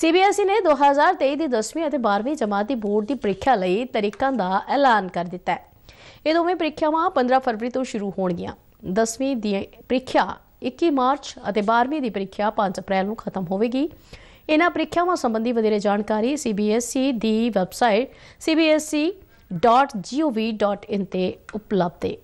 CBSE ਨੇ 2023 ਦੀ 10ਵੀਂ ਅਤੇ 12ਵੀਂ ਜਮਾਤ ਦੀ ਬੋਰਡ ਦੀ ਪ੍ਰੀਖਿਆ ਲਈ ਤਰੀਕਾਂ ਦਾ ਐਲਾਨ ਕਰ ਦਿੱਤਾ ਹੈ ਇਹ ਦੋਵੇਂ ਪ੍ਰੀਖਿਆਵਾਂ 15 ਫਰਵਰੀ ਤੋਂ ਸ਼ੁਰੂ ਹੋਣਗੀਆਂ 10ਵੀਂ ਦੀ ਪ੍ਰੀਖਿਆ 21 ਮਾਰਚ ਅਤੇ 12ਵੀਂ ਦੀ ਪ੍ਰੀਖਿਆ 5 ਅਪ੍ਰੈਲ ਨੂੰ ਖਤਮ ਹੋਵੇਗੀ ਇਹਨਾਂ ਪ੍ਰੀਖਿਆਵਾਂ ਸੰਬੰਧੀ ਵਧੇਰੇ ਜਾਣਕਾਰੀ ਸੀਬੀਐਸਈ ਦੀ ਵੈਬਸਾਈਟ cbse.gov.in ਤੇ ਉਪਲਬਧ ਹੈ